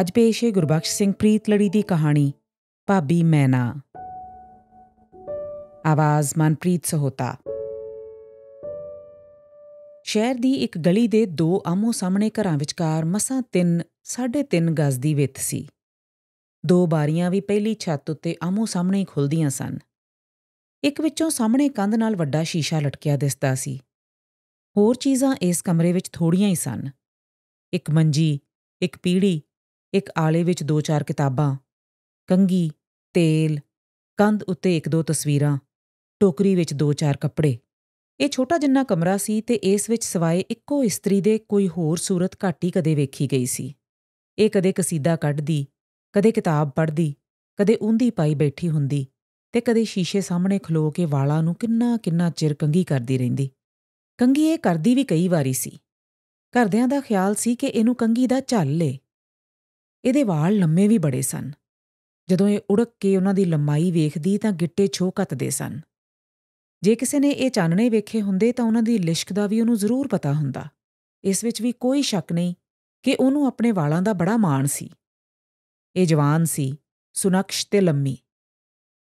ਅੱਜ ਪੇਸ਼ ਹੈ ਗੁਰਬਖਸ਼ ਸਿੰਘ ਪ੍ਰੀਤ ਲੜੀ ਦੀ ਕਹਾਣੀ ਭਾਬੀ ਮੈਨਾ ਆਵਾਜ਼ ਮਨਪ੍ਰੀਤ ਸਹੋਤਾ ਸ਼ਹਿਰ ਦੀ ਇੱਕ ਗਲੀ ਦੇ ਦੋ ਆਮੋ ਸਾਹਮਣੇ ਘਰਾਂ ਵਿਚਕਾਰ ਮਸਾਂ 3 3.5 ਗਜ਼ ਦੀ ਵਿੱਥ ਸੀ ਦੋ ਬਾਰੀਆਂ ਵੀ ਪਹਿਲੀ ਛੱਤ ਉੱਤੇ ਆਮੋ ਸਾਹਮਣੇ ਖੁੱਲਦੀਆਂ ਸਨ ਇੱਕ ਵਿੱਚੋਂ ਸਾਹਮਣੇ ਕੰਧ ਨਾਲ ਵੱਡਾ ਸ਼ੀਸ਼ਾ ਲਟਕਿਆ ਦਿਸਦਾ ਸੀ ਹੋਰ ਚੀਜ਼ਾਂ ਇਸ ਕਮਰੇ ਵਿੱਚ ਥੋੜੀਆਂ ਹੀ ਸਨ ਇੱਕ ਮੰਜੀ ਇੱਕ ਪੀੜੀ ਇੱਕ ਆਲੇ ਵਿੱਚ ਦੋ ਚਾਰ ਕਿਤਾਬਾਂ ਕੰਗੀ ਤੇਲ ਕੰਧ ਉੱਤੇ ਇੱਕ ਦੋ ਤਸਵੀਰਾਂ ਟੋਕਰੀ ਵਿੱਚ ਦੋ ਚਾਰ ਕੱਪੜੇ ਇਹ ਛੋਟਾ ਜਿੰਨਾ ਕਮਰਾ ਸੀ ਤੇ ਇਸ ਵਿੱਚ ਸਵਾਏ ਇੱਕੋ ਇਸਤਰੀ ਦੇ ਕੋਈ ਹੋਰ ਸੂਰਤ ਘਾਟੀ ਕਦੇ ਵੇਖੀ ਗਈ ਸੀ ਇਹ ਕਦੇ ਕਸੀਦਾ ਕੱਢਦੀ ਕਦੇ ਕਿਤਾਬ ਪੜ੍ਹਦੀ ਕਦੇ ਉਂਦੀ ਪਾਈ ਬੈਠੀ ਹੁੰਦੀ ਤੇ ਕਦੇ ਸ਼ੀਸ਼ੇ ਸਾਹਮਣੇ ਖਲੋ ਕੇ ਵਾਲਾਂ ਨੂੰ ਕਿੰਨਾ ਕਿੰਨਾ ਚਿਰ ਕੰਗੀ ਕਰਦੀ ਰਹਿੰਦੀ ਕੰਗੀ ਇਹ ਕਰਦੀ ਵੀ ਕਈ ਵਾਰੀ ਸੀ ਘਰਦਿਆਂ ਦਾ ਖਿਆਲ ਸੀ ਕਿ ਇਹਨੂੰ ਕੰਗੀ ਦਾ ਝੱਲ ਲੇ ਇਹਦੇ ਵਾਲ ਲੰਮੇ ਵੀ ਬੜੇ ਸਨ ਜਦੋਂ ਇਹ ਉੜਕ ਕੇ ਉਹਨਾਂ ਦੀ ਲੰਮਾਈ ਵੇਖਦੀ ਤਾਂ ਗਿੱਟੇ ਛੋ ਕੱਤਦੇ ਸਨ ਜੇ ਕਿਸੇ ਨੇ ਇਹ ਚਾਨਣੇ ਵੇਖੇ ਹੁੰਦੇ ਤਾਂ ਉਹਨਾਂ ਦੀ ਲਿਸ਼ਕ ਦਾ ਵੀ ਉਹਨੂੰ ਜ਼ਰੂਰ ਪਤਾ ਹੁੰਦਾ ਇਸ ਵਿੱਚ ਵੀ ਕੋਈ ਸ਼ੱਕ ਨਹੀਂ ਕਿ ਉਹਨੂੰ ਆਪਣੇ ਵਾਲਾਂ ਦਾ ਬੜਾ ਮਾਣ ਸੀ ਇਹ ਜਵਾਨ ਸੀ ਸੁਨਕਸ਼ ਤੇ ਲੰਮੀ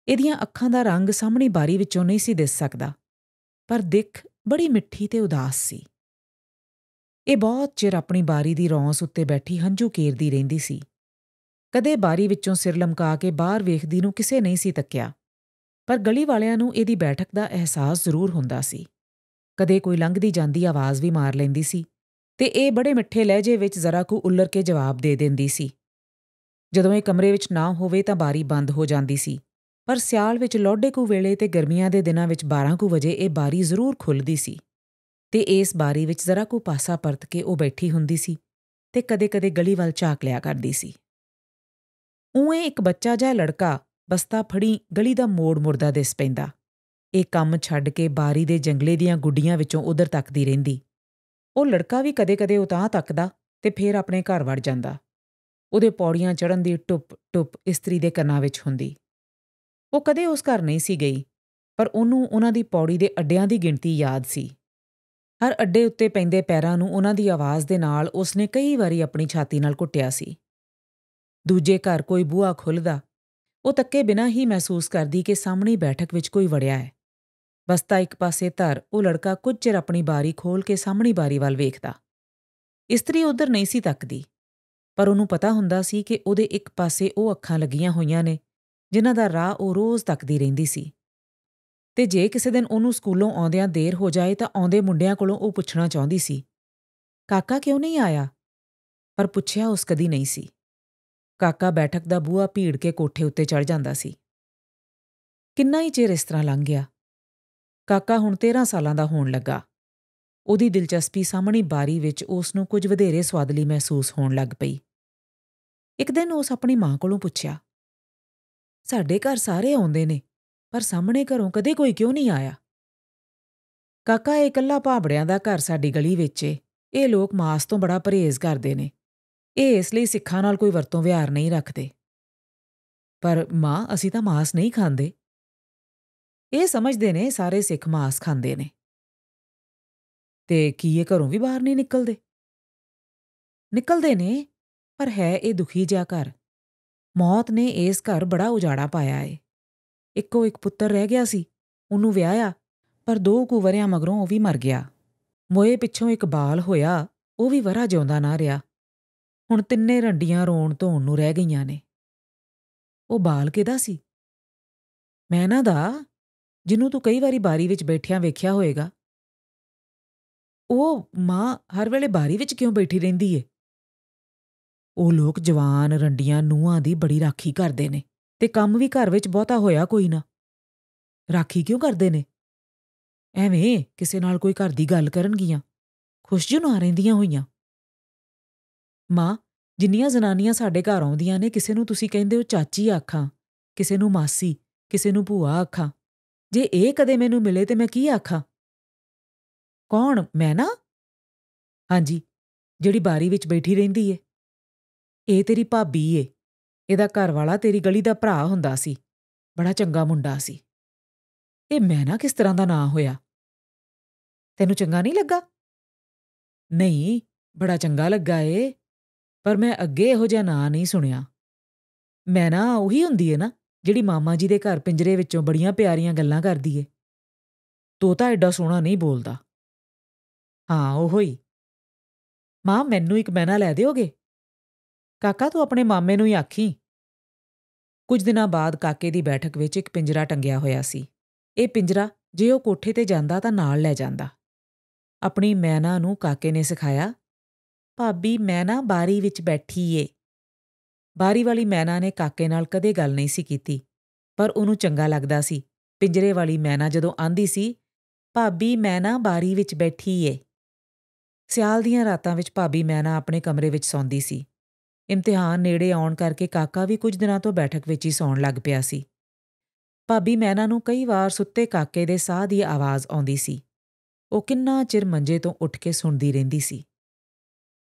ਇਹਦੀਆਂ ਅੱਖਾਂ ਦਾ ਰੰਗ ਸਾਹਮਣੀ ਬਾਰੀ ਵਿੱਚੋਂ ਨਹੀਂ ਸੀ ਦਿਸ ਸਕਦਾ ਪਰ ਦਿੱਖ ਬੜੀ ਮਿੱਠੀ ਤੇ ਉਦਾਸ ਸੀ ਇਹ ਬਹੁਤ ਚਿਰ ਆਪਣੀ ਬਾਰੀ ਦੀ ਰੌਂਸ ਉੱਤੇ ਬੈਠੀ ਹੰਝੂ ਕੇਰਦੀ ਰਹਿੰਦੀ ਸੀ ਕਦੇ ਬਾਰੀ ਵਿੱਚੋਂ ਸਿਰ ਲਮਕਾ ਕੇ ਬਾਹਰ ਵੇਖਦੀ ਨੂੰ ਕਿਸੇ ਨਹੀਂ ਸੀ ਤੱਕਿਆ ਪਰ ਗਲੀ ਵਾਲਿਆਂ ਨੂੰ ਇਹਦੀ ਬੈਠਕ ਦਾ ਅਹਿਸਾਸ ਜ਼ਰੂਰ ਹੁੰਦਾ ਸੀ ਕਦੇ ਕੋਈ ਲੰਘਦੀ ਜਾਂਦੀ ਆਵਾਜ਼ ਵੀ ਮਾਰ ਲੈਂਦੀ ਸੀ ਤੇ ਇਹ ਬੜੇ ਮਿੱਠੇ ਲਹਿਜੇ ਵਿੱਚ ਜ਼ਰਾ ਕੁ ਉੱਲਰ ਕੇ ਜਵਾਬ ਦੇ ਦਿੰਦੀ ਸੀ ਜਦੋਂ ਇਹ ਕਮਰੇ ਵਿੱਚ ਨਾ ਹੋਵੇ ਤਾਂ ਬਾਰੀ ਬੰਦ ਹੋ ਜਾਂਦੀ ਸੀ ਪਰ ਸਿਆਲ ਵਿੱਚ ਲੋਡੇ ਕੁ ਵੇਲੇ ਤੇ ਗਰਮੀਆਂ ਦੇ ਦਿਨਾਂ ਵਿੱਚ 12 ਕੁ ਵਜੇ ਇਹ ਬਾਰੀ ਜ਼ਰੂਰ ਖੁੱਲਦੀ ਸੀ ਤੇ ਇਸ ਬਾਰੀ ਵਿੱਚ ਜ਼ਰਾ ਕੋ ਪਾਸਾ ਪਰਤ ਕੇ ਉਹ ਬੈਠੀ ਹੁੰਦੀ ਸੀ ਤੇ ਕਦੇ-ਕਦੇ ਗਲੀ ਵੱਲ ਝਾਕ ਲਿਆ ਕਰਦੀ ਸੀ ਉਵੇਂ ਇੱਕ ਬੱਚਾ ਜਿਹਾ ਲੜਕਾ ਬਸਤਾ ਫੜੀ ਗਲੀ ਦਾ ਮੋੜ ਮੁਰਦਾ ਦਿਸ ਪੈਂਦਾ ਇਹ ਕੰਮ ਛੱਡ ਕੇ ਬਾਰੀ ਦੇ ਜੰਗਲੇ ਦੀਆਂ ਗੁੱਡੀਆਂ ਵਿੱਚੋਂ ਉਧਰ ਤੱਕਦੀ ਰਹਿੰਦੀ ਉਹ ਲੜਕਾ ਵੀ ਕਦੇ-ਕਦੇ ਉਤਾਂ ਤੱਕਦਾ ਤੇ ਫੇਰ ਆਪਣੇ ਘਰ ਵੜ ਜਾਂਦਾ ਉਹਦੇ ਪੌੜੀਆਂ ਚੜਨ ਦੀ ਟੁੱਪ ਟੁੱਪ ਇਸਤਰੀ ਦੇ ਕੰਨਾਂ ਵਿੱਚ ਹੁੰਦੀ ਉਹ ਕਦੇ ਉਸ ਘਰ ਨਹੀਂ ਸੀ ਗਈ ਪਰ ਉਹਨੂੰ ਉਹਨਾਂ ਦੀ ਪੌੜੀ ਦੇ ਅੱਡਿਆਂ ਦੀ ਗਿਣਤੀ ਯਾਦ ਸੀ ਹਰ ਅੱਡੇ ਉੱਤੇ ਪੈਂਦੇ ਪੈਰਾਂ ਨੂੰ ਉਹਨਾਂ ਦੀ ਆਵਾਜ਼ ਦੇ ਨਾਲ ਉਸਨੇ ਕਈ ਵਾਰੀ ਆਪਣੀ ਛਾਤੀ ਨਾਲ ਘੁੱਟਿਆ ਸੀ ਦੂਜੇ ਘਰ ਕੋਈ ਬੂਹਾ ਖੁੱਲਦਾ ਉਹ ਤੱਕੇ ਬਿਨਾਂ ਹੀ ਮਹਿਸੂਸ ਕਰਦੀ ਕਿ ਸਾਹਮਣੀ ਬੈਠਕ ਵਿੱਚ ਕੋਈ ਵੜਿਆ ਹੈ ਬਸਤਾ ਇੱਕ ਪਾਸੇ ਧਰ ਉਹ ਲੜਕਾ ਕੁਝ ਚਿਰ ਆਪਣੀ ਬਾਰੀ ਖੋਲ ਕੇ ਸਾਹਮਣੀ ਬਾਰੀ ਵੱਲ ਵੇਖਦਾ ਇਸਤਰੀ ਉਧਰ ਨਹੀਂ ਸੀ ਤੱਕਦੀ ਪਰ ਉਹਨੂੰ ਪਤਾ ਹੁੰਦਾ ਸੀ ਕਿ ਉਹਦੇ ਇੱਕ ਪਾਸੇ ਉਹ ਅੱਖਾਂ ਲੱਗੀਆਂ ਹੋਈਆਂ ਨੇ ਜਿਨ੍ਹਾਂ ਦਾ ਰਾਹ ਉਹ ਰੋਜ਼ ਤੱਕਦੀ ਰਹਿੰਦੀ ਸੀ ਤੇ ਜੇ ਕਿਸੇ ਦਿਨ ਉਹਨੂੰ ਸਕੂਲੋਂ ਆਉਂਦਿਆਂ ਦੇਰ ਹੋ ਜਾਏ ਤਾਂ ਆਉਂਦੇ ਮੁੰਡਿਆਂ ਕੋਲੋਂ ਉਹ ਪੁੱਛਣਾ ਚਾਹੁੰਦੀ ਸੀ ਕਾਕਾ ਕਿਉਂ ਨਹੀਂ ਆਇਆ ਪਰ ਪੁੱਛਿਆ ਉਸ ਕਦੀ ਨਹੀਂ ਸੀ ਕਾਕਾ ਬੈਠਕ ਦਾ ਬੂਹਾ ਭੀੜ ਕੇ ਕੋਠੇ ਉੱਤੇ ਚੜ ਜਾਂਦਾ ਸੀ ਕਿੰਨਾ ਹੀ ਚਿਰ ਇਸ ਤਰ੍ਹਾਂ ਲੰਘ ਗਿਆ ਕਾਕਾ ਹੁਣ 13 ਸਾਲਾਂ ਦਾ ਹੋਣ ਲੱਗਾ ਉਹਦੀ ਦਿਲਚਸਪੀ ਸਾਹਮਣੀ ਬਾਰੀ ਵਿੱਚ ਉਸ ਨੂੰ ਕੁਝ ਵਧੇਰੇ ਸਵਾਦਲੀ ਮਹਿਸੂਸ ਹੋਣ ਲੱਗ ਪਈ ਇੱਕ ਦਿਨ ਉਸ ਆਪਣੀ ਮਾਂ ਕੋਲੋਂ ਪੁੱਛਿਆ ਸਾਡੇ ਘਰ ਸਾਰੇ ਆਉਂਦੇ ਨੇ ਪਰ ਸਾਹਮਣੇ ਘਰੋਂ ਕਦੇ ਕੋਈ ਕਿਉਂ ਨਹੀਂ ਆਇਆ ਕਾਕਾ ਇਕੱਲਾ ਭਾਬੜਿਆਂ ਦਾ ਘਰ ਸਾਡੀ ਗਲੀ ਵਿੱਚ ਏ ਇਹ ਲੋਕ ਮਾਸ ਤੋਂ ਬੜਾ ਪਰਹੇਜ਼ ਕਰਦੇ ਨੇ ਇਹ ਇਸ ਲਈ ਸਿੱਖਾਂ ਨਾਲ ਕੋਈ ਵਰਤੋਂ ਵਿਹਾਰ ਨਹੀਂ ਰੱਖਦੇ ਪਰ ਮਾਂ ਅਸੀਂ ਤਾਂ ਮਾਸ ਨਹੀਂ ਖਾਂਦੇ ਇਹ ਸਮਝਦੇ ਨੇ ਸਾਰੇ ਸਿੱਖ ਮਾਸ ਖਾਂਦੇ ਨੇ ਤੇ ਕੀ ਇਹ ਘਰੋਂ ਵੀ ਬਾਹਰ ਨਹੀਂ ਨਿਕਲਦੇ ਨਿਕਲਦੇ ਨੇ ਪਰ ਹੈ ਇਹ ਦੁਖੀ ਜਿਹਾ ਘਰ ਮੌਤ ਨੇ ਇਸ ਘਰ ਬੜਾ ਉਜਾੜਾ ਪਾਇਆ ਏ ਇੱਕੋ ਇੱਕ ਪੁੱਤਰ ਰਹਿ ਗਿਆ ਸੀ ਉਹਨੂੰ ਵਿਆਹਿਆ ਪਰ ਦੋ ਕੁ ਵਰਿਆਂ ਮਗਰੋਂ ਉਹ ਵੀ ਮਰ ਗਿਆ ਮੋਏ ਪਿੱਛੋਂ ਇੱਕ ਬਾਲ ਹੋਇਆ ਉਹ ਵੀ ਵਰਾ ਜਿਉਂਦਾ ਨਾ ਰਿਹਾ ਹੁਣ ਤਿੰਨੇ ਰੰਡੀਆਂ ਰੋਣ ਧੋਣ ਨੂੰ ਰਹਿ ਗਈਆਂ ਨੇ ਉਹ ਬਾਲ ਕਿਹਦਾ ਸੀ ਮੈਂ ਨਾ ਦਾ ਜਿਹਨੂੰ ਤੂੰ ਕਈ ਵਾਰੀ ਬਾਰੀ ਵਿੱਚ ਬੈਠਿਆਂ ਵੇਖਿਆ ਹੋਵੇਗਾ ਉਹ ਮਾਂ ਹਰ ਵੇਲੇ ਬਾਰੀ ਵਿੱਚ ਕਿਉਂ ਬੈਠੀ ਰਹਿੰਦੀ ਏ ਉਹ ਲੋਕ ਜਵਾਨ ਰੰਡੀਆਂ ਨੂਹਾਂ ਦੀ ਬੜੀ ਰਾਖੀ ਕਰਦੇ ਨੇ ਤੇ ਕੰਮ ਵੀ ਘਰ ਵਿੱਚ ਬਹੁਤਾ ਹੋਇਆ ਕੋਈ ਨਾ ਰਾਖੀ ਕਿਉਂ ਕਰਦੇ ਨੇ ਐਵੇਂ ਕਿਸੇ ਨਾਲ ਕੋਈ ਘਰ ਦੀ ਗੱਲ ਕਰਨਗੀਆਂ ਖੁਸ਼ਜੂ ਨਾ ਰਹਿੰਦੀਆਂ ਹੋਈਆਂ ਮਾਂ ਜਿੰਨੀਆਂ ਜ਼ਨਾਨੀਆਂ ਸਾਡੇ ਘਰ ਆਉਂਦੀਆਂ ਨੇ ਕਿਸੇ ਨੂੰ ਤੁਸੀਂ ਕਹਿੰਦੇ ਹੋ ਚਾਚੀ ਆਖਾਂ ਕਿਸੇ ਨੂੰ ਮਾਸੀ ਕਿਸੇ ਨੂੰ ਭੂਆ ਆਖਾਂ ਜੇ ਇਹ ਕਦੇ ਮੈਨੂੰ ਮਿਲੇ ਤੇ ਮੈਂ ਕੀ ਆਖਾਂ ਕੌਣ ਮੈਂ ਨਾ ਹਾਂਜੀ ਜਿਹੜੀ ਬਾਰੀ ਵਿੱਚ ਬੈਠੀ ਰਹਿੰਦੀ ਏ ਇਹ ਤੇਰੀ ਭਾਬੀ ਏ ਇਹਦਾ ਘਰ ਵਾਲਾ ਤੇਰੀ ਗਲੀ ਦਾ ਭਰਾ ਹੁੰਦਾ ਸੀ ਬੜਾ ਚੰਗਾ ਮੁੰਡਾ ਸੀ ਇਹ ਮੈਂ ਨਾ ਕਿਸ ਤਰ੍ਹਾਂ ਦਾ ਨਾਂ ਹੋਇਆ ਤੈਨੂੰ ਚੰਗਾ ਨਹੀਂ ਲੱਗਾ ਨਹੀਂ ਬੜਾ ਚੰਗਾ ਲੱਗਾ ਏ ਪਰ ਮੈਂ ਅੱਗੇ ਇਹੋ ਜਿਹਾ ਨਾਂ ਨਹੀਂ ਸੁਣਿਆ ਮੈਂ ਨਾ ਉਹੀ ਹੁੰਦੀ ਏ ਨਾ ਜਿਹੜੀ ਮਾਮਾ ਜੀ ਦੇ ਘਰ ਪਿੰਜਰੇ ਵਿੱਚੋਂ ਬੜੀਆਂ ਪਿਆਰੀਆਂ ਗੱਲਾਂ ਕਰਦੀ ਏ ਤੋਤਾ ਐਡਾ ਸੋਹਣਾ ਨਹੀਂ ਬੋਲਦਾ ਹਾਂ ਉਹ ਹੀ ਮਾਂ ਮੈਨੂੰ ਇੱਕ ਮੈਨਾ ਲੈ ਦਿਓਗੇ ਕਾਕਾ ਤੂੰ ਆਪਣੇ ਮਾਮੇ ਨੂੰ ਹੀ ਆਖੀ ਕੁਝ ਦਿਨਾਂ ਬਾਅਦ ਕਾਕੇ ਦੀ ਬੈਠਕ ਵਿੱਚ ਇੱਕ ਪਿੰਜਰਾ ਟੰਗਿਆ ਹੋਇਆ ਸੀ ਇਹ ਪਿੰਜਰਾ ਜੇ ਉਹ ਕੋਠੇ ਤੇ ਜਾਂਦਾ ਤਾਂ ਨਾਲ ਲੈ ਜਾਂਦਾ ਆਪਣੀ ਮੈਨਾ ਨੂੰ ਕਾਕੇ ਨੇ ਸਿਖਾਇਆ ਭਾਬੀ ਮੈਨਾ ਬਾਰੀ ਵਿੱਚ ਬੈਠੀ ਏ ਬਾਰੀ ਵਾਲੀ ਮੈਨਾ ਨੇ ਕਾਕੇ ਨਾਲ ਕਦੇ ਗੱਲ ਨਹੀਂ ਸੀ ਕੀਤੀ ਪਰ ਉਹਨੂੰ ਚੰਗਾ ਲੱਗਦਾ ਸੀ ਪਿੰਜਰੇ ਵਾਲੀ ਮੈਨਾ ਜਦੋਂ ਆਂਦੀ ਸੀ ਭਾਬੀ ਮੈਨਾ ਬਾਰੀ ਵਿੱਚ ਬੈਠੀ ਏ ਸਿਆਲ ਦੀਆਂ ਰਾਤਾਂ ਵਿੱਚ ਭਾਬੀ ਮੈਨਾ ਆਪਣੇ ਕਮਰੇ ਵਿੱਚ ਸੌਂਦੀ ਸੀ ਇਮਤਿਹਾਨ ਨੇੜੇ ਆਉਣ ਕਰਕੇ ਕਾਕਾ ਵੀ ਕੁਝ ਦਿਨਾਂ ਤੋਂ ਬੈਠਕ ਵਿੱਚ ਹੀ ਸੌਣ ਲੱਗ ਪਿਆ ਸੀ ਭਾਬੀ ਮੈਨਾ ਨੂੰ ਕਈ ਵਾਰ ਸੁੱਤੇ ਕਾਕੇ ਦੇ ਸਾਹ ਦੀ ਆਵਾਜ਼ ਆਉਂਦੀ ਸੀ ਉਹ ਕਿੰਨਾ ਚਿਰ ਮੰਜੇ ਤੋਂ ਉੱਠ ਕੇ ਸੁਣਦੀ ਰਹਿੰਦੀ ਸੀ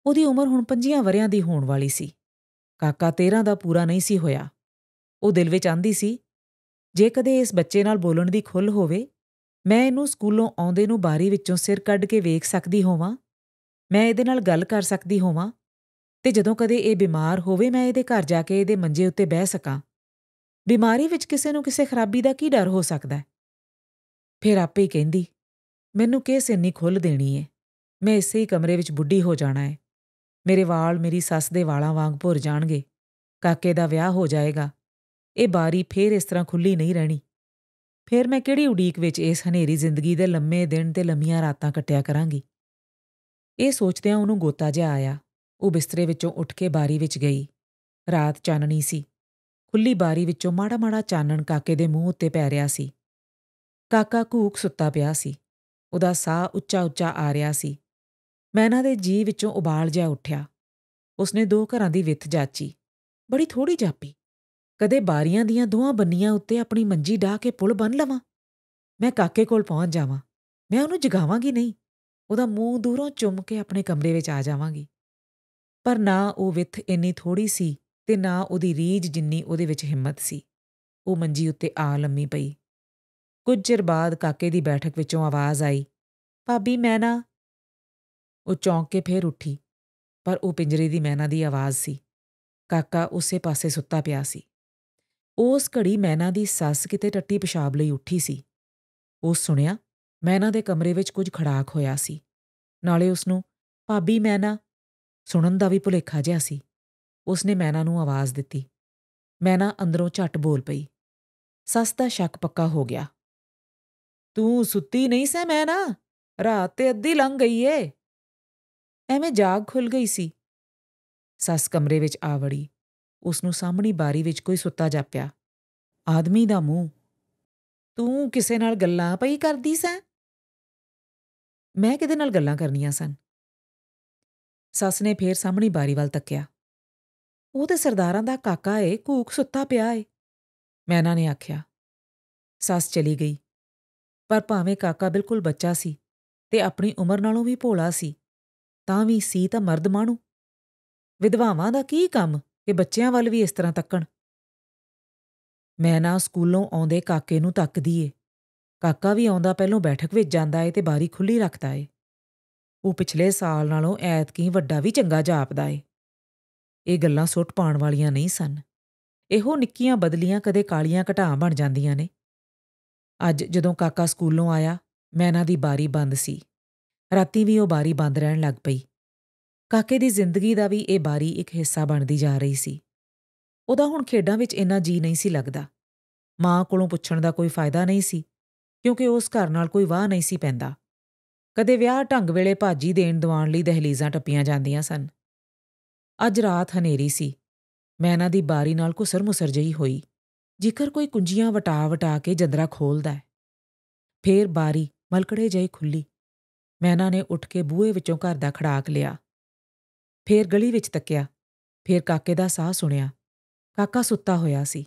ਉਹਦੀ ਉਮਰ ਹੁਣ 50 ਵਰਿਆਂ ਦੀ ਹੋਣ ਵਾਲੀ ਸੀ ਕਾਕਾ 13 ਦਾ ਪੂਰਾ ਨਹੀਂ ਸੀ ਹੋਇਆ ਉਹ ਦਿਲ ਵਿੱਚ ਆਂਦੀ ਸੀ ਜੇ ਕਦੇ ਇਸ ਬੱਚੇ ਨਾਲ ਬੋਲਣ ਦੀ ਖੁੱਲ ਹੋਵੇ ਮੈਂ ਇਹਨੂੰ ਸਕੂਲੋਂ ਆਉਂਦੇ ਨੂੰ ਬਾਰੀ ਵਿੱਚੋਂ ਸਿਰ ਕੱਢ ਕੇ ਵੇਖ ਸਕਦੀ ਹੋਵਾਂ ਮੈਂ ਇਹਦੇ ਨਾਲ ਗੱਲ ਕਰ ਸਕਦੀ ਹੋਵਾਂ ਤੇ ਜਦੋਂ ਕਦੇ ਇਹ ਬਿਮਾਰ ਹੋਵੇ ਮੈਂ ਇਹਦੇ ਘਰ ਜਾ ਕੇ ਇਹਦੇ ਮੰਜੇ ਉੱਤੇ ਬਹਿ ਸਕਾਂ ਬਿਮਾਰੀ ਵਿੱਚ ਕਿਸੇ ਨੂੰ ਕਿਸੇ ਖਰਾਬੀ ਦਾ ਕੀ ਡਰ ਹੋ ਸਕਦਾ ਹੈ ਫਿਰ ਆਪੇ ਹੀ ਕਹਿੰਦੀ ਮੈਨੂੰ ਕਿਸ ਇੰਨੀ ਖੁੱਲ ਦੇਣੀ ਹੈ ਮੈਂ ਇਸੇ ਹੀ ਕਮਰੇ ਵਿੱਚ ਬੁੱਢੀ ਹੋ ਜਾਣਾ ਹੈ ਮੇਰੇ ਵਾਲ ਮੇਰੀ ਸੱਸ ਦੇ ਵਾਲਾਂ ਵਾਂਗ ਭੁਰ ਜਾਣਗੇ ਕਾਕੇ ਦਾ ਵਿਆਹ ਹੋ ਜਾਏਗਾ ਇਹ ਬਾਰੀ ਫੇਰ ਇਸ ਤਰ੍ਹਾਂ ਖੁੱਲੀ ਨਹੀਂ ਰਹਿਣੀ ਫੇਰ ਮੈਂ ਕਿਹੜੀ ਉਡੀਕ ਵਿੱਚ ਇਸ ਹਨੇਰੀ ਜ਼ਿੰਦਗੀ ਦੇ ਲੰਮੇ ਦਿਨ ਤੇ ਲੰਮੀਆਂ ਰਾਤਾਂ ਕੱਟਿਆ ਕਰਾਂਗੀ ਇਹ ਸੋਚਦਿਆਂ ਉਹਨੂੰ ਗੋਤਾ ਜਿਹਾ ਆਇਆ ਉਹ ਬਿਸਤਰੇ ਵਿੱਚੋਂ ਉੱਠ ਕੇ ਬਾਰੀ ਵਿੱਚ ਗਈ ਰਾਤ ਚਾਨਣੀ ਸੀ ਖੁੱਲੀ ਬਾਰੀ ਵਿੱਚੋਂ ਮਾੜਾ-ਮਾੜਾ ਚਾਨਣ ਕਾਕੇ ਦੇ ਮੂੰਹ ਉੱਤੇ ਪੈ ਰਿਹਾ ਸੀ ਕਾਕਾ ਘੂਕ ਸੁੱਤਾ ਪਿਆ ਸੀ ਉਹਦਾ ਸਾਹ ਉੱਚਾ-ਉੱਚਾ ਆ ਰਿਹਾ ਸੀ ਇਹਨਾਂ ਦੇ ਜੀ ਵਿੱਚੋਂ ਉਬਾਲ ਜਾ ਉੱਠਿਆ ਉਸਨੇ ਦੋ ਘਰਾਂ ਦੀ ਵਿੱਥ ਜਾਚੀ ਬੜੀ ਥੋੜੀ ਜਾਪੀ ਕਦੇ ਬਾਰੀਆਂ ਦੀਆਂ ਦੋਹਾਂ ਬੰਨੀਆਂ ਉੱਤੇ ਆਪਣੀ ਮੰਜੀ ਢਾ ਕੇ ਪੁਲ ਬੰਨ ਲਵਾਂ ਮੈਂ ਕਾਕੇ ਕੋਲ ਪਹੁੰਚ ਜਾਵਾਂ ਮੈਂ ਉਹਨੂੰ ਜਗਾਵਾਂਗੀ ਨਹੀਂ ਉਹਦਾ ਮੂੰਹ ਦੂਰੋਂ ਚੁੰਮ ਕੇ ਆਪਣੇ ਕਮਰੇ ਵਿੱਚ ਆ ਜਾਵਾਂਗੀ ਪਰ ਨਾ ਉਹ ਵਿਥ ਇੰਨੀ ਥੋੜੀ ਸੀ ਤੇ ਨਾ ਉਹਦੀ ਰੀਜ ਜਿੰਨੀ ਉਹਦੇ ਵਿੱਚ ਹਿੰਮਤ ਸੀ ਉਹ ਮੰਜੀ ਉੱਤੇ ਆ ਲੰਮੀ ਪਈ ਕੁਝ ਚਿਰ ਬਾਅਦ ਕਾਕੇ ਦੀ ਬੈਠਕ ਵਿੱਚੋਂ ਆਵਾਜ਼ ਆਈ ਭਾਬੀ ਮੈਂ ਨਾ ਉਹ ਚੌਂਕ ਕੇ ਫੇਰ ਉੱਠੀ ਪਰ ਉਹ ਪਿੰਜਰੇ ਦੀ ਮੈਨਾ ਦੀ ਆਵਾਜ਼ ਸੀ ਕਾਕਾ ਉਸੇ ਪਾਸੇ ਸੁੱਤਾ ਪਿਆ ਸੀ ਉਸ ਘੜੀ ਮੈਨਾ ਦੀ ਸੱਸ ਕਿਤੇ ਟੱਟੀ ਪਿਸ਼ਾਬ ਲਈ ਉੱਠੀ ਸੀ ਉਹ ਸੁਣਿਆ ਮੈਨਾ ਦੇ ਕਮਰੇ ਵਿੱਚ ਕੁਝ ਖੜਾਕ ਹੋਇਆ ਸੀ ਨਾਲੇ ਉਸ ਨੂੰ ਭਾਬੀ ਮੈਨਾ ਸੁਣਨ ਦਾ ਵੀ ਭੁਲੇਖਾ ਜਿਹਾ ਸੀ ਉਸਨੇ ਮੈਨਾ ਨੂੰ ਆਵਾਜ਼ ਦਿੱਤੀ ਮੈਨਾ ਅੰਦਰੋਂ ਝਟ ਬੋਲ ਪਈ ਸੱਸ ਦਾ ਸ਼ੱਕ ਪੱਕਾ ਹੋ ਗਿਆ ਤੂੰ ਸੁੱਤੀ ਨਹੀਂ ਸੈਂ ਮੈਨਾ ਰਾਤ ਤੇ ਅੱਧੀ ਲੰਘ ਗਈ ਏ ਐਵੇਂ ਜਾਗ ਖੁੱਲ ਗਈ ਸੀ ਸੱਸ ਕਮਰੇ ਵਿੱਚ ਆ ਵੜੀ ਉਸ ਨੂੰ ਸਾਹਮਣੀ ਬਾਰੀ ਵਿੱਚ ਕੋਈ ਸੁੱਤਾ ਜਾਪਿਆ ਆਦਮੀ ਦਾ ਮੂੰਹ ਤੂੰ ਕਿਸੇ ਨਾਲ ਗੱਲਾਂ ਪਈ ਕਰਦੀ ਸੈਂ ਮੈਂ ਕਿਹਦੇ ਨਾਲ ਗੱਲਾਂ ਕਰਨੀਆਂ ਸਨ ਸੱਸ ਨੇ ਫੇਰ ਸਾਹਮਣੀ ਬਾਰੀ ਵੱਲ ਤੱਕਿਆ ਉਹ ਤੇ ਸਰਦਾਰਾਂ ਦਾ ਕਾਕਾ ਏ ਕੂਕ ਸੁੱਤਾ ਪਿਆ ਏ ਮੈਨਾ ਨੇ ਆਖਿਆ ਸੱਸ ਚਲੀ ਗਈ ਪਰ ਭਾਵੇਂ ਕਾਕਾ ਬਿਲਕੁਲ ਬੱਚਾ ਸੀ ਤੇ ਆਪਣੀ ਉਮਰ ਨਾਲੋਂ ਵੀ ਭੋਲਾ ਸੀ ਤਾਂ ਵੀ ਸੀ ਤਾਂ ਮਰਦ ਮਾਣੂ ਵਿਧਵਾਵਾਂ ਦਾ ਕੀ ਕੰਮ ਕਿ ਬੱਚਿਆਂ ਵੱਲ ਵੀ ਇਸ ਤਰ੍ਹਾਂ ਤੱਕਣ ਮੈਂ ਨਾ ਸਕੂਲੋਂ ਆਉਂਦੇ ਕਾਕੇ ਨੂੰ ਤੱਕਦੀ ਏ ਕਾਕਾ ਵੀ ਆਉਂਦਾ ਪਹਿਲੋਂ ਬੈਠਕ ਵਿੱਚ ਜਾਂਦਾ ਏ ਤੇ ਬਾਰੀ ਖੁੱਲੀ ਰੱਖਦਾ ਏ ਉਹ ਪਿਛਲੇ ਸਾਲ ਨਾਲੋਂ ਐਤਕੀ ਵੱਡਾ ਵੀ ਚੰਗਾ ਜਾਪਦਾ ਏ ਇਹ ਗੱਲਾਂ ਸੁੱਟ ਪਾਣ ਵਾਲੀਆਂ ਨਹੀਂ ਸਨ ਇਹੋ ਨਿੱਕੀਆਂ ਬਦਲੀਆਂ ਕਦੇ ਕਾਲੀਆਂ ਘਟਾਂ ਬਣ ਜਾਂਦੀਆਂ ਨੇ ਅੱਜ ਜਦੋਂ ਕਾਕਾ ਸਕੂਲੋਂ ਆਇਆ ਮੈਨਾਂ ਦੀ ਬਾਰੀ ਬੰਦ ਸੀ ਰਾਤੀ ਵੀ ਉਹ ਬਾਰੀ ਬੰਦ ਰਹਿਣ ਲੱਗ ਪਈ ਕਾਕੇ ਦੀ ਜ਼ਿੰਦਗੀ ਦਾ ਵੀ ਇਹ ਬਾਰੀ ਇੱਕ ਹਿੱਸਾ ਬਣਦੀ ਜਾ ਰਹੀ ਸੀ ਉਹਦਾ ਹੁਣ ਖੇਡਾਂ ਵਿੱਚ ਇੰਨਾ ਜੀ ਨਹੀਂ ਸੀ ਲੱਗਦਾ ਮਾਂ ਕੋਲੋਂ ਪੁੱਛਣ ਦਾ ਕੋਈ ਫਾਇਦਾ ਨਹੀਂ ਸੀ ਕਿਉਂਕਿ ਉਸ ਘਰ ਨਾਲ ਕੋਈ ਵਾਹ ਨਹੀਂ ਸੀ ਪੈਂਦਾ ਕਦੇ ਵਿਆਹ ਢੰਗ ਵੇਲੇ ਭਾਜੀ ਦੇਣ ਦਿਵਾਣ ਲਈ ਦਹਲੀਜ਼ਾਂ ਟੱਪੀਆਂ ਜਾਂਦੀਆਂ ਸਨ ਅੱਜ ਰਾਤ ਹਨੇਰੀ ਸੀ ਮੈਂ ਇਹਨਾਂ ਦੀ ਬਾਰੀ ਨਾਲ ਕੁਸਰ-ਮੁਸਰ ਜਈ ਹੋਈ ਜੇਕਰ ਕੋਈ ਕੁੰਜੀਆਂ ਵਟਾ-ਵਟਾ ਕੇ ਜੰਦਰਾ ਖੋਲਦਾ ਹੈ ਫੇਰ ਬਾਰੀ ਮਲਕੜੇ ਜਈ ਖੁੱਲੀ ਮੈਂ ਇਹਨਾਂ ਨੇ ਉੱਠ ਕੇ ਬੂਹੇ ਵਿੱਚੋਂ ਘਰ ਦਾ ਖੜਾਕ ਲਿਆ ਫੇਰ ਗਲੀ ਵਿੱਚ ਤੱਕਿਆ ਫੇਰ ਕਾਕੇ ਦਾ ਸਾਹ ਸੁਣਿਆ ਕਾਕਾ ਸੁੱਤਾ ਹੋਇਆ ਸੀ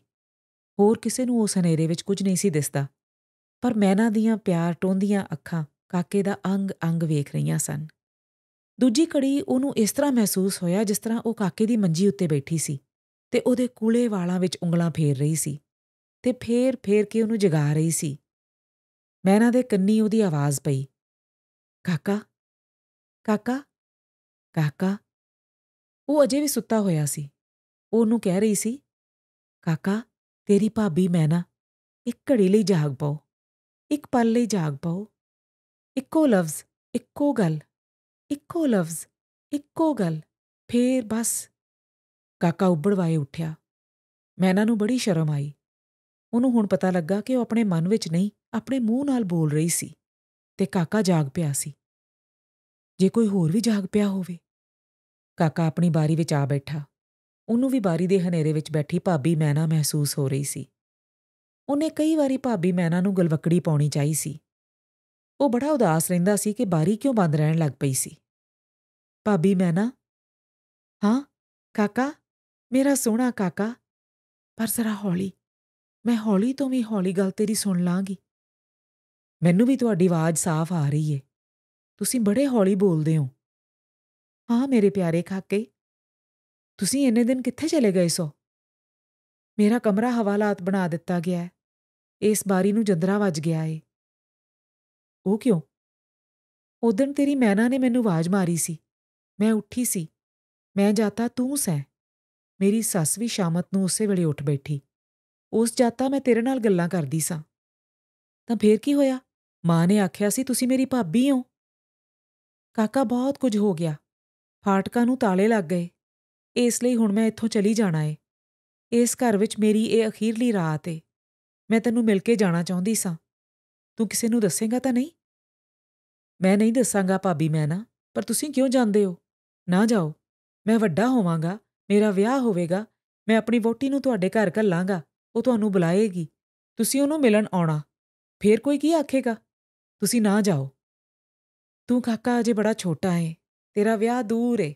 ਹੋਰ ਕਿਸੇ ਨੂੰ ਉਸ ਹਨੇਰੇ ਵਿੱਚ ਕੁਝ ਨਹੀਂ ਸੀ ਦਿਸਦਾ ਪਰ ਮੈਨਾਂ ਦੀਆਂ ਪਿਆਰ ਟੋਂਦੀਆਂ ਅੱਖਾਂ ਕਾਕੇ ਦਾ ਅੰਗ-ਅੰਗ ਵੇਖ ਰਹੀਆਂ ਸਨ ਦੂਜੀ ਕੜੀ ਉਹਨੂੰ ਇਸ ਤਰ੍ਹਾਂ ਮਹਿਸੂਸ ਹੋਇਆ ਜਿਸ ਤਰ੍ਹਾਂ ਉਹ ਕਾਕੇ ਦੀ ਮੰਜੀ ਉੱਤੇ ਬੈਠੀ ਸੀ ਤੇ ਉਹਦੇ ਕੂਲੇ ਵਾਲਾਂ ਵਿੱਚ ਉਂਗਲਾਂ ਫੇਰ ਰਹੀ ਸੀ ਤੇ ਫੇਰ ਫੇਰ ਕੇ ਉਹਨੂੰ ਜਗਾ ਰਹੀ ਸੀ ਮੈਨਾਂ ਦੇ ਕੰਨੀ ਉਹਦੀ ਆਵਾਜ਼ ਪਈ ਕਾਕਾ ਕਾਕਾ ਕਾਕਾ ਉਹ ਅਜੇ ਵੀ ਸੁੱਤਾ ਹੋਇਆ ਸੀ ਉਹ ਉਹਨੂੰ ਕਹਿ ਰਹੀ ਸੀ ਕਾਕਾ ਤੇਰੀ ਭਾਬੀ ਮੈਨਾਂ ਇੱਕ ਘੜੀ ਲਈ ਜਾਗ ਪਾਓ ਇੱਕ ਪਲ ਲਈ ਜਾਗ ਪਾਓ ਇੱਕੋ ਲਫ਼ਜ਼ ਇੱਕੋ ਗੱਲ ਇੱਕੋ ਲਫ਼ਜ਼ ਇੱਕੋ ਗੱਲ ਫੇਰ ਬਸ ਕਾਕਾ ਉੱਬੜਵਾਏ ਉੱਠਿਆ ਇਹਨਾਂ ਨੂੰ ਬੜੀ ਸ਼ਰਮ ਆਈ ਉਹਨੂੰ ਹੁਣ ਪਤਾ ਲੱਗਾ ਕਿ ਉਹ ਆਪਣੇ ਮਨ ਵਿੱਚ ਨਹੀਂ ਆਪਣੇ ਮੂੰਹ ਨਾਲ ਬੋਲ ਰਹੀ ਸੀ ਤੇ ਕਾਕਾ ਜਾਗ ਪਿਆ ਸੀ ਜੇ ਕੋਈ ਹੋਰ ਵੀ ਜਾਗ ਪਿਆ ਹੋਵੇ ਕਾਕਾ ਆਪਣੀ ਬਾਰੀ ਵਿੱਚ ਆ ਬੈਠਾ ਉਹਨੂੰ ਵੀ ਬਾਰੀ ਦੇ ਹਨੇਰੇ ਵਿੱਚ ਬੈਠੀ ਭਾਬੀ ਮੈਨਾ ਮਹਿਸੂਸ ਹੋ ਰਹੀ ਸੀ ਉਹਨੇ ਕਈ ਵਾਰੀ ਭਾਬੀ ਮੈਨਾ ਨੂੰ ਗਲਵਕੜੀ ਪਾਉਣੀ ਚਾਹੀ ਸੀ ਉਹ ਬੜਾ ਉਦਾਸ ਰਹਿੰਦਾ ਸੀ ਕਿ ਬਾਰੀ ਕਿਉਂ ਬੰਦ ਰਹਿਣ ਲੱਗ ਪਈ ਸੀ ਭਾਬੀ ਮੈਂ ਨਾ ਹਾਂ ਕਾਕਾ ਮੇਰਾ ਸੋਹਣਾ ਕਾਕਾ ਪਰ ਜ਼ਰਾ ਹੌਲੀ ਮੈਂ ਹੌਲੀ ਤੋਂ ਵੀ ਹੌਲੀ ਗੱਲ ਤੇਰੀ ਸੁਣ ਲਾਂਗੀ ਮੈਨੂੰ ਵੀ ਤੁਹਾਡੀ ਆਵਾਜ਼ ਸਾਫ਼ ਆ ਰਹੀ ਏ ਤੁਸੀਂ ਬੜੇ ਹੌਲੀ ਬੋਲਦੇ ਹੋ ਹਾਂ ਮੇਰੇ ਪਿਆਰੇ ਕਾਕੇ ਤੁਸੀਂ ਇੰਨੇ ਦਿਨ ਕਿੱਥੇ ਚਲੇ ਗਏ ਸੋ ਮੇਰਾ ਕਮਰਾ ਹਵਾਲਾਤ ਬਣਾ ਦਿੱਤਾ ਗਿਆ ਹੈ ਇਸ ਬਾਰੀ ਨੂੰ ਜੰਦਰਾ ਵੱਜ ਗਿਆ ਏ ਉਹ ਕਿਉਂ ਉਦੋਂ ਤੇਰੀ ਮੈਨਾ ਨੇ ਮੈਨੂੰ ਆਵਾਜ਼ ਮਾਰੀ ਸੀ ਮੈਂ ਉੱਠੀ ਸੀ ਮੈਂ ਜਾਤਾ ਤੂੰ ਸੈਂ ਮੇਰੀ ਸੱਸ ਵੀ ਸ਼ਾਮਤ ਨੂੰ ਉਸੇ ਵੇਲੇ ਉੱਠ ਬੈਠੀ ਉਸ ਜਾਤਾ ਮੈਂ ਤੇਰੇ ਨਾਲ ਗੱਲਾਂ ਕਰਦੀ ਸਾਂ ਤਾਂ ਫੇਰ ਕੀ ਹੋਇਆ ਮਾਂ ਨੇ ਆਖਿਆ ਸੀ ਤੁਸੀਂ ਮੇਰੀ ਭਾਬੀ ਹੋ ਕਾਕਾ ਬਹੁਤ ਕੁਝ ਹੋ ਗਿਆ ਫਾਟਕਾਂ ਨੂੰ ਤਾਲੇ ਲੱਗ ਗਏ ਇਸ ਲਈ ਹੁਣ ਮੈਂ ਇੱਥੋਂ ਚਲੀ ਜਾਣਾ ਏ ਇਸ ਘਰ ਵਿੱਚ ਮੇਰੀ ਇਹ ਅਖੀਰਲੀ ਰਾਤ ਏ ਮੈਂ ਤੈਨੂੰ ਮਿਲ ਕੇ ਜਾਣਾ ਚਾਹੁੰਦੀ ਸਾਂ ਤੂੰ ਕਿਸੇ ਨੂੰ ਦੱਸੇਗਾ ਤਾਂ ਨਹੀਂ ਮੈਂ ਨਹੀਂ ਦੱਸਾਂਗਾ ਭਾਬੀ ਮੈਂ ਨਾ ਪਰ ਤੁਸੀਂ ਕਿਉਂ ਜਾਂਦੇ ਹੋ ਨਾ ਜਾਓ ਮੈਂ ਵੱਡਾ ਹੋਵਾਂਗਾ ਮੇਰਾ ਵਿਆਹ ਹੋਵੇਗਾ ਮੈਂ ਆਪਣੀ ਵੋਟੀ ਨੂੰ ਤੁਹਾਡੇ ਘਰ ਘੱਲਾਂਗਾ ਉਹ ਤੁਹਾਨੂੰ ਬੁਲਾਏਗੀ ਤੁਸੀਂ ਉਹਨੂੰ ਮਿਲਣ ਆਉਣਾ ਫੇਰ ਕੋਈ ਕੀ ਆਖੇਗਾ ਤੁਸੀਂ ਨਾ ਜਾਓ ਤੂੰ ਕਾਕਾ ਅਜੇ ਬੜਾ ਛੋਟਾ ਏ ਤੇਰਾ ਵਿਆਹ ਦੂਰ ਏ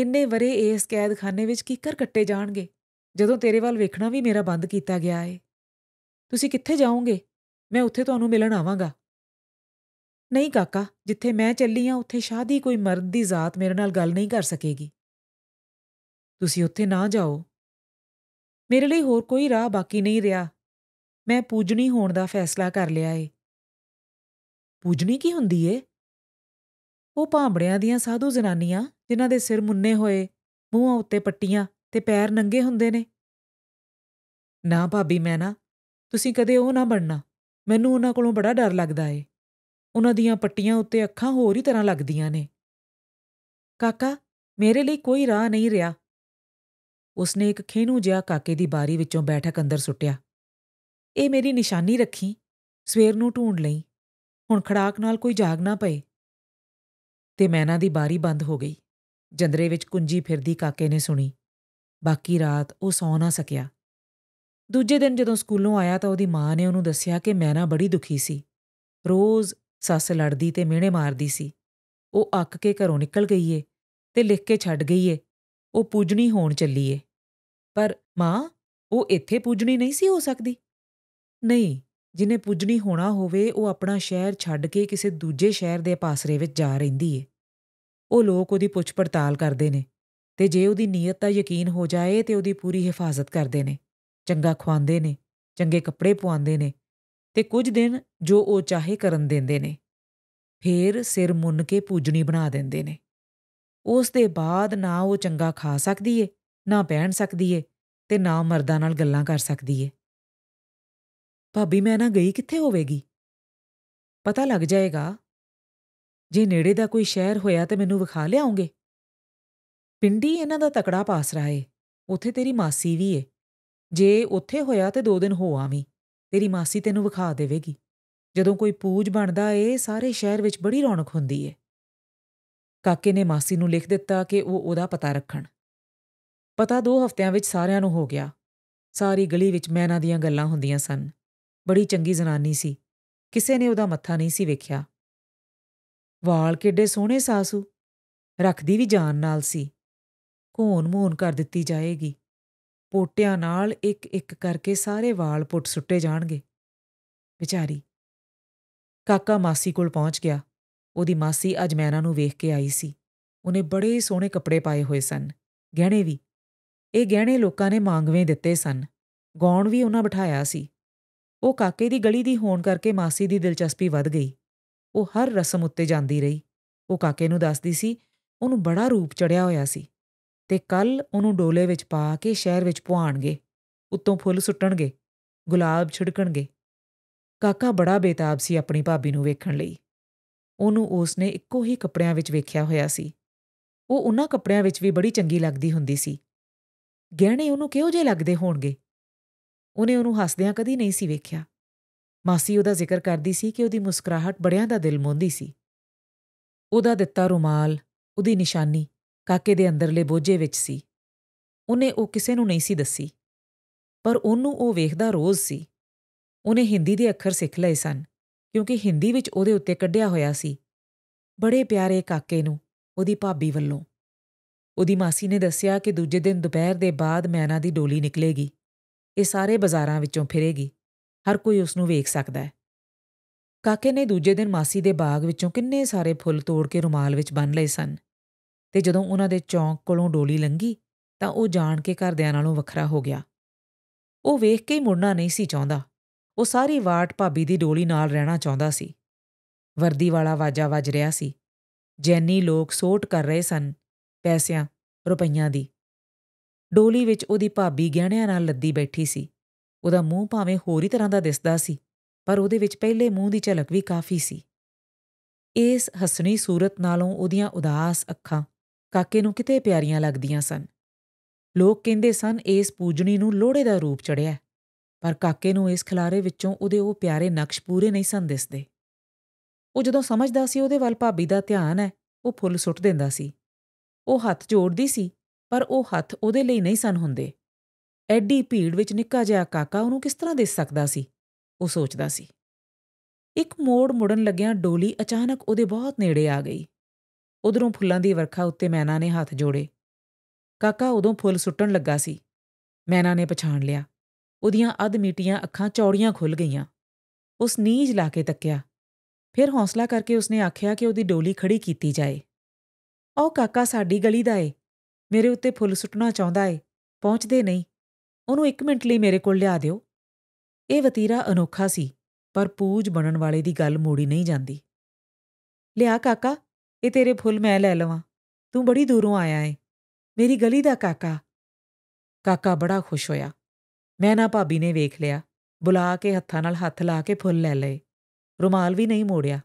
ਇੰਨੇ ਵਰੇ ਇਸ ਕੈਦਖਾਨੇ ਵਿੱਚ ਕਿੱਕਰ ਕੱਟੇ ਜਾਣਗੇ ਜਦੋਂ ਤੇਰੇ ਵੱਲ ਵੇਖਣਾ ਵੀ ਮੇਰਾ ਬੰਦ ਕੀਤਾ ਗਿਆ ਏ ਤੁਸੀਂ ਕਿੱਥੇ ਜਾਓਗੇ ਮੈਂ ਉੱਥੇ ਤੁਹਾਨੂੰ ਮਿਲਣ ਆਵਾਂਗਾ ਨਹੀਂ ਕਾਕਾ ਜਿੱਥੇ ਮੈਂ ਚੱਲੀ ਆ ਉੱਥੇ ਸ਼ਾਦੀ ਕੋਈ ਮਰਦ ਦੀ ਜ਼ਾਤ ਮੇਰੇ ਨਾਲ ਗੱਲ ਨਹੀਂ ਕਰ ਸਕੇਗੀ ਤੁਸੀਂ ਉੱਥੇ ਨਾ ਜਾਓ ਮੇਰੇ ਲਈ ਹੋਰ ਕੋਈ ਰਾਹ ਬਾਕੀ ਨਹੀਂ ਰਿਹਾ ਮੈਂ ਪੂਜਣੀ ਹੋਣ ਦਾ ਫੈਸਲਾ ਕਰ ਲਿਆ ਏ ਪੂਜਣੀ ਕੀ ਹੁੰਦੀ ਏ ਉਹ ਭਾਂਬੜਿਆਂ ਦੀਆਂ ਸਾਧੂ ਜ਼ਨਾਨੀਆਂ ਜਿਨ੍ਹਾਂ ਦੇ ਸਿਰ ਮੁੰਨੇ ਹੋਏ ਮੂੰਹਾਂ ਉੱਤੇ ਪੱਟੀਆਂ ਤੇ ਪੈਰ ਨੰਗੇ ਹੁੰਦੇ ਨੇ ਨਾ ਭਾਬੀ ਮੈਂ ਨਾ ਤੁਸੀਂ ਕਦੇ ਉਹ ਨਾ ਬਣਨਾ ਮੈਨੂੰ ਉਹਨਾਂ ਕੋਲੋਂ ਬੜਾ ਡਰ ਲੱਗਦਾ ਏ ਉਹਨਾਂ ਦੀਆਂ ਪੱਟੀਆਂ ਉੱਤੇ ਅੱਖਾਂ ਹੋਰ ਹੀ ਤਰ੍ਹਾਂ ਲੱਗਦੀਆਂ ਨੇ ਕਾਕਾ ਮੇਰੇ ਲਈ ਕੋਈ ਰਾਹ ਨਹੀਂ ਰਿਹਾ ਉਸਨੇ ਇੱਕ ਖੇਨੂ ਜਿਹਾ ਕਾਕੇ ਦੀ ਬਾਰੀ ਵਿੱਚੋਂ ਬੈਠਕ ਅੰਦਰ ਸੁੱਟਿਆ ਇਹ ਮੇਰੀ ਨਿਸ਼ਾਨੀ ਰੱਖੀ ਸਵੇਰ ਨੂੰ ਢੂੰਡ ਲਈ ਹੁਣ ਖੜਾਕ ਨਾਲ ਕੋਈ ਜਾਗ ਨਾ ਪਏ ਤੇ ਮੈਨਾ ਦੀ ਬਾਰੀ ਬੰਦ ਹੋ ਗਈ ਜੰਦਰੇ ਵਿੱਚ ਕੁੰਜੀ ਫਿਰਦੀ ਕਾਕੇ ਨੇ ਸੁਣੀ ਬਾਕੀ ਰਾਤ ਉਹ ਸੌ ਨਾ ਸਕਿਆ ਦੂਜੇ ਦਿਨ ਜਦੋਂ ਸਕੂਲੋਂ ਆਇਆ ਤਾਂ ਉਹਦੀ ਮਾਂ ਨੇ ਉਹਨੂੰ ਦੱਸਿਆ ਕਿ ਮੈਂ ਨਾ ਬੜੀ ਦੁਖੀ ਸੀ ਰੋਜ਼ ਸੱਸ ਲੜਦੀ ਤੇ ਮਿਹਣੇ ਮਾਰਦੀ ਸੀ ਉਹ ਅੱਕ ਕੇ ਘਰੋਂ ਨਿਕਲ ਗਈ ਏ ਤੇ ਲਿਖ ਕੇ ਛੱਡ ਗਈ ਏ ਉਹ ਪੂਜਣੀ ਹੋਣ ਚੱਲੀ ਏ ਪਰ ਮਾਂ ਉਹ ਇੱਥੇ ਪੂਜਣੀ ਨਹੀਂ ਸੀ ਹੋ ਸਕਦੀ ਨਹੀਂ ਜਿਨੇ ਪੂਜਣੀ ਹੋਣਾ ਹੋਵੇ ਉਹ ਆਪਣਾ ਸ਼ਹਿਰ ਛੱਡ ਕੇ ਕਿਸੇ ਦੂਜੇ ਸ਼ਹਿਰ ਦੇ ਪਾਸਰੇ ਵਿੱਚ ਜਾ ਰਹਿੰਦੀ ਏ ਉਹ ਲੋਕ ਉਹਦੀ ਪੁੱਛ ਪੜਤਾਲ ਕਰਦੇ ਨੇ ਤੇ ਜੇ ਉਹਦੀ ਨੀਅਤ ਦਾ ਯਕੀਨ ਹੋ ਜਾਏ ਤੇ ਉਹਦੀ ਪੂਰੀ ਹਿਫਾਜ਼ਤ ਕਰਦੇ ਨੇ ਚੰਗਾ ਖਵਾਉਂਦੇ ਨੇ ਚੰਗੇ ਕੱਪੜੇ ਪਵਾਉਂਦੇ ਨੇ ਤੇ ਕੁਝ ਦਿਨ ਜੋ ਉਹ ਚਾਹੇ ਕਰਨ ਦਿੰਦੇ ਨੇ ਫੇਰ ਸਿਰ ਮੁੰਨ ਕੇ ਪੂਜਣੀ ਬਣਾ ਦਿੰਦੇ ਨੇ ਉਸ ਦੇ ਬਾਅਦ ਨਾ ਉਹ ਚੰਗਾ ਖਾ ਸਕਦੀ ਏ ਨਾ ਪਹਿਨ ਸਕਦੀ ਏ ਤੇ ਨਾ ਮਰਦਾਂ ਨਾਲ ਗੱਲਾਂ ਕਰ ਸਕਦੀ ਏ ਭਾਬੀ ਮੈਂ ਨਾ ਗਈ ਕਿੱਥੇ ਹੋਵੇਗੀ ਪਤਾ ਲੱਗ ਜਾਏਗਾ ਜੇ ਨੇੜੇ ਦਾ ਕੋਈ ਸ਼ਹਿਰ ਹੋਇਆ ਤੇ ਮੈਨੂੰ ਵਿਖਾ ਲਿਆਉਂਗੇ ਪਿੰਡੀ ਇਹਨਾਂ ਦਾ ਤਕੜਾ ਪਾਸਰਾ ਏ ਉਥੇ ਤੇਰੀ ਮਾਸੀ ਵੀ ਏ ਜੇ ਉੱਥੇ ਹੋਇਆ ਤੇ ਦੋ ਦਿਨ ਹੋ ਆਵੀਂ ਤੇਰੀ ਮਾਸੀ ਤੈਨੂੰ ਵਿਖਾ ਦੇਵੇਗੀ ਜਦੋਂ ਕੋਈ ਪੂਜ ਬਣਦਾ ਏ ਸਾਰੇ ਸ਼ਹਿਰ ਵਿੱਚ ਬੜੀ ਰੌਣਕ ਹੁੰਦੀ ਏ ਕਾਕੇ ਨੇ ਮਾਸੀ ਨੂੰ ਲਿਖ ਦਿੱਤਾ ਕਿ ਉਹ ਉਹਦਾ ਪਤਾ ਰੱਖਣ ਪਤਾ ਦੋ ਹਫ਼ਤਿਆਂ ਵਿੱਚ ਸਾਰਿਆਂ ਨੂੰ ਹੋ ਗਿਆ ਸਾਰੀ ਗਲੀ ਵਿੱਚ ਮੈਨਾਂ ਦੀਆਂ ਗੱਲਾਂ ਹੁੰਦੀਆਂ ਸਨ ਬੜੀ ਚੰਗੀ ਜ਼ਨਾਨੀ ਸੀ ਕਿਸੇ ਨੇ ਉਹਦਾ ਮੱਥਾ ਨਹੀਂ ਸੀ ਵੇਖਿਆ ਵਾਲ ਕਿੱਡੇ ਸੋਹਣੇ ਸਾਸੂ ਰੱਖਦੀ ਵੀ ਜਾਨ ਨਾਲ ਸੀ ਘੋਨ ਮੋਨ ਕਰ ਦਿੱਤੀ ਜਾਏਗੀ ਪੋਟਿਆਂ ਨਾਲ ਇੱਕ ਇੱਕ ਕਰਕੇ ਸਾਰੇ ਵਾਲ ਪੁੱਟ ਸੁੱਟੇ ਜਾਣਗੇ ਵਿਚਾਰੀ ਕਾਕਾ ਮਾਸੀ ਕੋਲ ਪਹੁੰਚ ਗਿਆ ਉਹਦੀ ਮਾਸੀ ਅੱਜ ਮੈਨਾਂ ਨੂੰ ਵੇਖ ਕੇ ਆਈ ਸੀ ਉਹਨੇ ਬੜੇ ਸੋਹਣੇ ਕੱਪੜੇ ਪਾਏ ਹੋਏ ਸਨ ਗਹਿਣੇ ਵੀ ਇਹ ਗਹਿਣੇ ਲੋਕਾਂ ਨੇ ਮੰਗਵੇਂ ਦਿੱਤੇ ਸਨ ਗਾਉਣ ਵੀ ਉਹਨਾਂ ਬਿਠਾਇਆ ਸੀ ਉਹ ਕਾਕੇ ਦੀ ਗਲੀ ਦੀ ਹੋਣ ਕਰਕੇ ਮਾਸੀ ਦੀ ਦਿਲਚਸਪੀ ਵੱਧ ਗਈ ਉਹ ਹਰ ਰਸਮ ਉੱਤੇ ਜਾਂਦੀ ਰਹੀ ਉਹ ਕਾਕੇ ਨੂੰ ਦੱਸਦੀ ਸੀ ਉਹਨੂੰ ਬੜਾ ਰੂਪ ਚੜਿਆ ਹੋਇਆ ਸੀ ਤੇ ਕੱਲ ਉਹਨੂੰ ਡੋਲੇ ਵਿੱਚ ਪਾ ਕੇ ਸ਼ਹਿਰ ਵਿੱਚ ਪਵਾਣਗੇ ਉੱਤੋਂ ਫੁੱਲ ਸੁੱਟਣਗੇ ਗੁਲਾਬ ਛਿੜਕਣਗੇ ਕਾਕਾ ਬੜਾ ਬੇਤਾਬ ਸੀ ਆਪਣੀ ਭਾਬੀ ਨੂੰ ਵੇਖਣ ਲਈ ਉਹਨੂੰ ਉਸਨੇ ਇੱਕੋ ਹੀ ਕੱਪੜਿਆਂ ਵਿੱਚ ਵੇਖਿਆ ਹੋਇਆ ਸੀ ਉਹ ਉਹਨਾਂ ਕੱਪੜਿਆਂ ਵਿੱਚ ਵੀ ਬੜੀ ਚੰਗੀ ਲੱਗਦੀ ਹੁੰਦੀ ਸੀ ਗਹਿਣੇ ਉਹਨੂੰ ਕਿਹੋ ਜਿਹੇ ਲੱਗਦੇ ਹੋਣਗੇ ਉਹਨੇ ਉਹਨੂੰ ਹੱਸਦਿਆਂ ਕਦੀ ਨਹੀਂ ਸੀ ਵੇਖਿਆ ਮਾਸੀ ਉਹਦਾ ਜ਼ਿਕਰ ਕਰਦੀ ਸੀ ਕਿ ਉਹਦੀ ਮੁਸਕਰਾਹਟ ਬੜਿਆਂ ਦਾ ਦਿਲ ਮੋਹਦੀ ਸੀ ਉਹਦਾ ਦਿੱਤਾ ਰੁਮਾਲ ਉਹਦੀ ਨਿਸ਼ਾਨੀ ਕਾਕੇ ਦੇ ਅੰਦਰਲੇ ਬੋਝੇ ਵਿੱਚ ਸੀ ਉਹਨੇ ਉਹ ਕਿਸੇ ਨੂੰ ਨਹੀਂ ਸੀ ਦੱਸੀ ਪਰ ਉਹਨੂੰ ਉਹ ਵੇਖਦਾ ਰੋਜ਼ ਸੀ ਉਹਨੇ ਹਿੰਦੀ ਦੇ ਅੱਖਰ ਸਿੱਖ ਲਏ ਸਨ ਕਿਉਂਕਿ ਹਿੰਦੀ ਵਿੱਚ ਉਹਦੇ ਉੱਤੇ ਕੱਢਿਆ ਹੋਇਆ ਸੀ ਬੜੇ ਪਿਆਰੇ ਕਾਕੇ ਨੂੰ ਉਹਦੀ ਭਾਬੀ ਵੱਲੋਂ ਉਹਦੀ ਮਾਸੀ ਨੇ ਦੱਸਿਆ ਕਿ ਦੂਜੇ ਦਿਨ ਦੁਪਹਿਰ ਦੇ ਬਾਅਦ ਮੈਨਾ ਦੀ ਡੋਲੀ ਨਿਕਲੇਗੀ ਇਹ ਸਾਰੇ ਬਾਜ਼ਾਰਾਂ ਵਿੱਚੋਂ ਫਿਰੇਗੀ ਹਰ ਕੋਈ ਉਸ ਨੂੰ ਵੇਖ ਸਕਦਾ ਹੈ ਕਾਕੇ ਨੇ ਦੂਜੇ ਦਿਨ ਮਾਸੀ ਦੇ ਬਾਗ ਵਿੱਚੋਂ ਕਿੰਨੇ ਸਾਰੇ ਫੁੱਲ ਤੋੜ ਕੇ ਰੁਮਾਲ ਵਿੱਚ ਬੰਨ ਲਏ ਸਨ ਤੇ ਜਦੋਂ ਉਹਨਾਂ ਦੇ ਚੌਂਕ ਕੋਲੋਂ ਡੋਲੀ ਲੰਗੀ ਤਾਂ ਉਹ ਜਾਣ ਕੇ ਘਰਦਿਆਂ ਨਾਲੋਂ ਵੱਖਰਾ ਹੋ ਗਿਆ ਉਹ ਵੇਖ ਕੇ ਹੀ ਮੁੜਨਾ ਨਹੀਂ ਸੀ ਚਾਹੁੰਦਾ ਉਹ ਸਾਰੀ ਵਾਟ ਭਾਬੀ ਦੀ ਡੋਲੀ ਨਾਲ ਰਹਿਣਾ ਚਾਹੁੰਦਾ ਸੀ ਵਰਦੀ ਵਾਲਾ ਵਾਜਾ ਵੱਜ ਰਿਹਾ ਸੀ ਜੈਨੀ ਲੋਕ ਸੋਟ ਕਰ ਰਹੇ ਸਨ ਪੈਸਿਆਂ ਰੁਪਈਆਂ ਦੀ ਡੋਲੀ ਵਿੱਚ ਉਹਦੀ ਭਾਬੀ ਗਹਿਣਿਆਂ ਨਾਲ ਲੱਦੀ ਬੈਠੀ ਸੀ ਉਹਦਾ ਮੂੰਹ ਭਾਵੇਂ ਹੋਰ ਹੀ ਤਰ੍ਹਾਂ ਦਾ ਦਿਸਦਾ ਸੀ ਪਰ ਉਹਦੇ ਵਿੱਚ ਪਹਿਲੇ ਮੂੰਹ ਦੀ ਝਲਕ ਵੀ ਕਾਫੀ ਸੀ ਇਸ ਹਸਣੀ ਸੂਰਤ ਨਾਲੋਂ ਉਹਦੀਆਂ ਉਦਾਸ ਅੱਖਾਂ ਕਾਕੇ ਨੂੰ ਕਿਤੇ ਪਿਆਰੀਆਂ ਲੱਗਦੀਆਂ ਸਨ ਲੋਕ ਕਹਿੰਦੇ ਸਨ ਇਸ ਪੂਜਣੀ ਨੂੰ ਲੋੜੇ ਦਾ ਰੂਪ ਚੜਿਆ ਪਰ ਕਾਕੇ ਨੂੰ ਇਸ ਖਲਾਰੇ ਵਿੱਚੋਂ ਉਹਦੇ ਉਹ ਪਿਆਰੇ ਨਕਸ਼ ਪੂਰੇ ਨਹੀਂ ਸਨ ਦਿਸਦੇ ਉਹ ਜਦੋਂ ਸਮਝਦਾ ਸੀ ਉਹਦੇ ਵੱਲ ਭਾਬੀ ਦਾ ਧਿਆਨ ਹੈ ਉਹ ਫੁੱਲ ਸੁੱਟ ਦਿੰਦਾ ਸੀ ਉਹ ਹੱਥ ਜੋੜਦੀ ਸੀ ਪਰ ਉਹ ਹੱਥ ਉਹਦੇ ਲਈ ਨਹੀਂ ਸਨ ਹੁੰਦੇ ਐਡੀ ਭੀੜ ਵਿੱਚ ਨਿੱਕਾ ਜਿਹਾ ਕਾਕਾ ਉਹਨੂੰ ਕਿਸ ਤਰ੍ਹਾਂ ਦੇਖ ਸਕਦਾ ਸੀ ਉਹ ਸੋਚਦਾ ਸੀ ਇੱਕ ਮੋੜ ਮੁੜਨ ਲੱਗਿਆਂ ਡੋਲੀ ਅਚਾਨਕ ਉਹਦੇ ਬਹੁਤ ਨੇੜੇ ਆ ਗਈ ਉਧਰੋਂ ਫੁੱਲਾਂ ਦੀ ਵਰਖਾ ਉੱਤੇ ਮੈਨਾ ਨੇ ਹੱਥ ਜੋੜੇ ਕਾਕਾ ਉਦੋਂ ਫੁੱਲ ਸੁੱਟਣ ਲੱਗਾ ਸੀ ਮੈਨਾ ਨੇ ਪਛਾਣ ਲਿਆ ਉਹਦੀਆਂ ਅਧ ਮੀਟੀਆਂ ਅੱਖਾਂ ਚੌੜੀਆਂ ਖੁੱਲ ਗਈਆਂ ਉਸ ਨੀਝ ਲਾ ਕੇ ਤੱਕਿਆ ਫਿਰ ਹੌਸਲਾ ਕਰਕੇ ਉਸਨੇ ਆਖਿਆ ਕਿ ਉਹਦੀ ਡੋਲੀ ਖੜੀ ਕੀਤੀ ਜਾਏ ਉਹ ਕਾਕਾ ਸਾਡੀ ਗਲੀ ਦਾ ਏ ਮੇਰੇ ਉੱਤੇ ਫੁੱਲ ਸੁੱਟਣਾ ਚਾਹੁੰਦਾ ਏ ਪਹੁੰਚਦੇ ਨਹੀਂ ਉਹਨੂੰ 1 ਮਿੰਟ ਲਈ ਮੇਰੇ ਕੋਲ ਲਿਆ ਦਿਓ ਇਹ ਵਤੀਰਾ ਅਨੋਖਾ ਸੀ ਪਰ ਪੂਜ ਬਣਨ ਵਾਲੇ ਦੀ ਗੱਲ ਮੋੜੀ ਨਹੀਂ ਜਾਂਦੀ ਲਿਆ ਕਾਕਾ ਇਹ ਤੇਰੇ ਫੁੱਲ ਮੈਂ ਲੈ ਲਵਾਂ ਤੂੰ ਬੜੀ ਦੂਰੋਂ ਆਇਆ ਏ ਮੇਰੀ ਗਲੀ ਦਾ ਕਾਕਾ ਕਾਕਾ ਬੜਾ ਖੁਸ਼ ਹੋਇਆ ਮੈਂ ਨਾ ਭਾਬੀ ਨੇ ਵੇਖ ਲਿਆ ਬੁਲਾ ਕੇ ਹੱਥਾਂ ਨਾਲ ਹੱਥ ਲਾ ਕੇ ਫੁੱਲ ਲੈ ਲਏ ਰੁਮਾਲ ਵੀ ਨਹੀਂ ਮੋੜਿਆ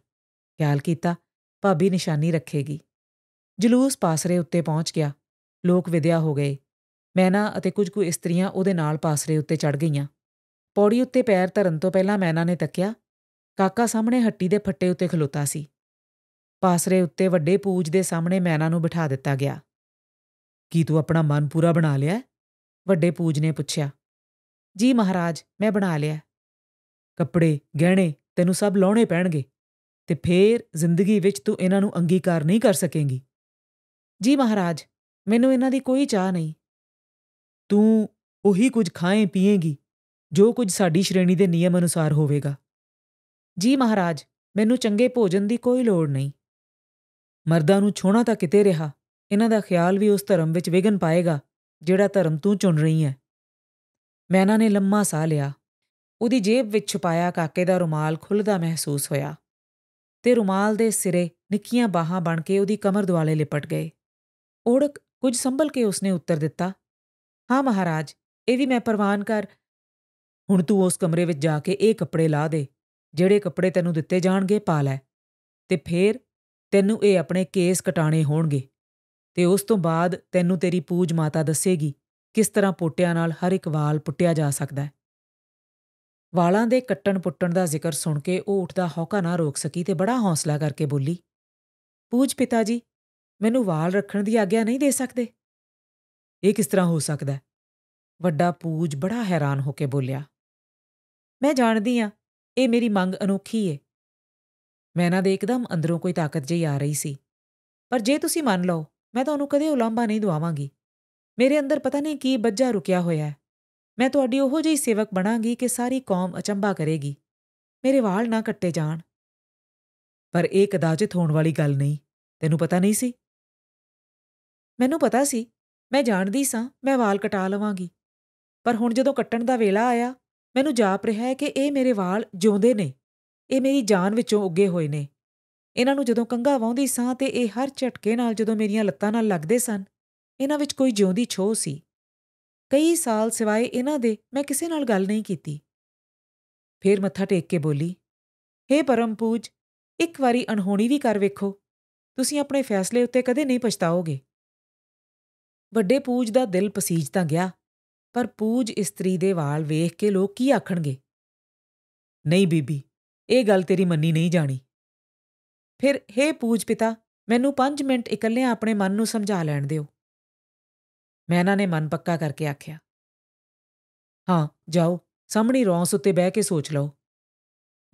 ਖਿਆਲ ਕੀਤਾ ਭਾਬੀ ਨਿਸ਼ਾਨੀ ਰੱਖੇਗੀ ਜਲੂਸ ਪਾਸਰੇ ਉੱਤੇ ਪਹੁੰਚ ਗਿਆ ਲੋਕ ਵਿਦਿਆ ਹੋ ਗਏ ਮੈਨਾ ਅਤੇ ਕੁਝ ਕੁ ਇਸਤਰੀਆਂ ਉਹਦੇ ਨਾਲ ਪਾਸਰੇ ਉੱਤੇ ਚੜ ਗਈਆਂ ਪੌੜੀ ਉੱਤੇ ਪੈਰ ਧਰਨ ਤੋਂ ਪਹਿਲਾਂ ਮੈਨਾ ਨੇ ਤੱਕਿਆ ਕਾਕਾ ਸਾਹਮਣੇ ਹੱਟੀ ਦੇ ਫੱਟੇ ਉੱਤੇ ਖਲੋਤਾ ਸੀ ਪਾਸਰੇ ਉੱਤੇ ਵੱਡੇ ਪੂਜ ਦੇ ਸਾਹਮਣੇ ਮੈਨਾ ਨੂੰ ਬਿਠਾ ਦਿੱਤਾ ਗਿਆ ਕੀ ਤੂੰ ਆਪਣਾ ਮਨ ਪੂਰਾ ਬਣਾ ਲਿਆ ਵੱਡੇ ਪੂਜ ਨੇ ਪੁੱਛਿਆ ਜੀ ਮਹਾਰਾਜ ਮੈਂ ਬਣਾ ਲਿਆ ਕੱਪੜੇ ਗਹਿਣੇ ਤੈਨੂੰ ਸਭ ਲਾਉਣੇ ਪੈਣਗੇ ਤੇ ਫੇਰ ਜ਼ਿੰਦਗੀ ਵਿੱਚ ਤੂੰ ਇਹਨਾਂ ਨੂੰ ਅੰਗੀਕਾਰ ਨਹੀਂ ਕਰ ਸਕੇਂਗੀ ਜੀ ਮਹਾਰਾਜ ਮੈਨੂੰ ਇਹਨਾਂ ਦੀ ਕੋਈ ਚਾਹ ਨਹੀਂ ਤੂੰ ਉਹੀ ਕੁਝ ਖਾਏ ਪੀਏਂਗੀ ਜੋ ਕੁਝ ਸਾਡੀ ਸ਼੍ਰੇਣੀ ਦੇ ਨਿਯਮ ਅਨੁਸਾਰ ਹੋਵੇਗਾ ਜੀ ਮਹਾਰਾਜ ਮੈਨੂੰ ਚੰਗੇ ਭੋਜਨ ਦੀ ਕੋਈ ਲੋੜ ਨਹੀਂ ਮਰਦਾਂ ਨੂੰ ਛੋਣਾ ਤਾਂ ਕਿਤੇ ਰਿਹਾ ਇਹਨਾਂ ਦਾ ਖਿਆਲ ਵੀ ਉਸ ਧਰਮ ਵਿੱਚ ਵਿਗਨ ਪਾਏਗਾ ਜਿਹੜਾ ਧਰਮ ਤੂੰ ਚੁਣ ਰਹੀ ਹੈ ਮੈਨਾ ਨੇ ਲੰਮਾ ਸਾਹ ਲਿਆ ਉਹਦੀ ਜੇਬ ਵਿੱਚ ਛੁਪਾਇਆ ਕਾਕੇ ਦਾ ਰੁਮਾਲ ਖੁੱਲਦਾ ਮਹਿਸੂਸ ਹੋਇਆ ਤੇ ਰੁਮਾਲ ਦੇ ਸਿਰੇ ਨਿੱਕੀਆਂ ਬਾਹਾਂ ਬਣ ਕੇ ਉਹਦੀ ਕਮਰ ਦੁਆਲੇ ਲਿਪਟ ਗਏ ਓੜਕ ਕੁਝ ਸੰਭਲ ਕੇ ਉਸਨੇ ਉੱਤਰ ਦਿੱਤਾ ਹਾਂ ਮਹਾਰਾਜ ਇਹ ਵੀ ਮੈਂ ਪ੍ਰਵਾਨ ਕਰ ਹੁਣ ਤੂੰ ਉਸ ਕਮਰੇ ਵਿੱਚ ਜਾ ਕੇ ਇਹ ਕੱਪੜੇ ਲਾ ਦੇ ਜਿਹੜੇ ਕੱਪੜੇ ਤੈਨੂੰ ਦਿੱਤੇ ਜਾਣਗੇ ਪਾ ਲੈ ਤੇ ਫੇਰ ਤੈਨੂੰ ਇਹ ਆਪਣੇ ਕੇਸ ਕਟਾਣੇ ਹੋਣਗੇ ਤੇ ਉਸ ਤੋਂ ਬਾਅਦ ਤੈਨੂੰ ਤੇਰੀ ਪੂਜ ਮਾਤਾ ਦੱਸੇਗੀ ਕਿਸ ਤਰ੍ਹਾਂ ਪੋਟਿਆਂ ਨਾਲ ਹਰ ਇੱਕ ਵਾਲ ਪੁੱਟਿਆ ਜਾ ਸਕਦਾ ਹੈ ਵਾਲਾਂ ਦੇ ਕੱਟਣ ਪੁੱਟਣ ਦਾ ਜ਼ਿਕਰ ਸੁਣ ਕੇ ਉਹ ਉੱਠਦਾ ਹੌਕਾ ਨਾ ਰੋਕ ਸਕੀ ਤੇ ਬੜਾ ਹੌਸਲਾ ਕਰਕੇ ਬੋਲੀ ਪੂਜ ਪਿਤਾ ਜੀ ਮੈਨੂੰ ਵਾਲ ਰੱਖਣ ਦੀ ਆਗਿਆ ਨਹੀਂ ਦੇ ਸਕਦੇ ਇਹ ਕਿਸ ਤਰ੍ਹਾਂ ਹੋ ਸਕਦਾ ਵੱਡਾ ਪੂਜ ਬੜਾ ਹੈਰਾਨ ਹੋ ਕੇ ਬੋਲਿਆ ਮੈਂ ਜਾਣਦੀ ਆ ਇਹ ਮੇਰੀ ਮੰਗ ਅਨੋਖੀ ਏ ਮੈਨਾ ਦੇ ਇੱਕਦਮ ਅੰਦਰੋਂ ਕੋਈ ਤਾਕਤ ਜਿਹੀ ਆ ਰਹੀ ਸੀ ਪਰ ਜੇ ਤੁਸੀਂ ਮੰਨ ਲਓ ਮੈਂ ਤੁਹਾਨੂੰ ਕਦੇ ਉਲੰਭਾ ਨਹੀਂ ਦਵਾਵਾਂਗੀ ਮੇਰੇ ਅੰਦਰ ਪਤਾ ਨਹੀਂ ਕੀ ਬੱਜਾ ਰੁਕਿਆ ਹੋਇਆ ਹੈ ਮੈਂ ਤੁਹਾਡੀ ਉਹੋ ਜਿਹੀ ਸੇਵਕ ਬਣਾਂਗੀ ਕਿ ਸਾਰੀ ਕੌਮ ਅਚੰਭਾ ਕਰੇਗੀ ਮੇਰੇ ਵਾਲ ਨਾ ਕੱਟੇ ਜਾਣ ਪਰ ਇਹ ਕਦਾਚਿਤ ਹੋਣ ਵਾਲੀ ਗੱਲ ਨਹੀਂ ਤੈਨੂੰ ਪਤਾ ਨਹੀਂ ਸੀ ਮੈਨੂੰ ਪਤਾ ਸੀ ਮੈਂ ਜਾਣਦੀ ਸਾਂ ਮੈਂ ਵਾਲ ਕਟਾ ਲਵਾਂਗੀ ਪਰ ਹੁਣ ਜਦੋਂ ਕੱਟਣ ਦਾ ਵੇਲਾ ਆਇਆ ਮੈਨੂੰ ਜਾਪ ਰਿਹਾ ਹੈ ਕਿ ਇਹ ਮੇਰੇ ਵਾਲ ਜਿਉਂਦੇ ਨੇ ਇਹ ਮੇਰੀ ਜਾਨ ਵਿੱਚੋਂ ਉੱਗੇ ਹੋਏ ਨੇ ਇਹਨਾਂ ਨੂੰ ਜਦੋਂ ਕੰਗਾ ਵਾਉਂਦੀ ਸਾਂ ਤੇ ਇਹ ਹਰ ਝਟਕੇ ਨਾਲ ਜਦੋਂ ਮੇਰੀਆਂ ਲੱਤਾਂ ਨਾਲ ਲੱਗਦੇ ਸਨ ਇਹਨਾਂ ਵਿੱਚ ਕੋਈ ਜਿਉਂਦੀ ਛੋਹ ਸੀ ਕਈ ਸਾਲ ਸਿਵਾਏ ਇਹਨਾਂ ਦੇ ਮੈਂ ਕਿਸੇ ਨਾਲ ਗੱਲ ਨਹੀਂ ਕੀਤੀ ਫੇਰ ਮੱਥਾ ਟੇਕ ਕੇ ਬੋਲੀ हे ਪਰਮ ਪੂਜ ਇੱਕ ਵਾਰੀ ਅਣਹੋਣੀ ਵੀ ਕਰ ਵੇਖੋ ਤੁਸੀਂ ਆਪਣੇ ਫੈਸਲੇ ਉੱਤੇ ਕਦੇ ਨਹੀਂ ਪਛਤਾਓਗੇ ਵੱਡੇ ਪੂਜ ਦਾ ਦਿਲ ਪਸੀਜ ਤਾਂ ਗਿਆ ਪਰ ਪੂਜ ਇਸਤਰੀ ਦੇ ਵਾਲ ਵੇਖ ਕੇ ਲੋਕ ਕੀ ਆਖਣਗੇ ਨਹੀਂ ਬੀਬੀ ਇਹ ਗੱਲ ਤੇਰੀ ਮੰਨੀ ਨਹੀਂ ਜਾਣੀ ਫਿਰ हे ਪੂਜ ਪਿਤਾ ਮੈਨੂੰ 5 ਮਿੰਟ ਇਕੱਲਿਆਂ ਆਪਣੇ ਮਨ ਨੂੰ ਸਮਝਾ ਲੈਣ ਦਿਓ ਮੈਨਾ ਨੇ ਮਨ ਪੱਕਾ ਕਰਕੇ ਆਖਿਆ ਹਾਂ ਜਾਓ ਸਾਹਮਣੀ ਰੌਂਸ ਉੱਤੇ ਬਹਿ ਕੇ ਸੋਚ ਲਓ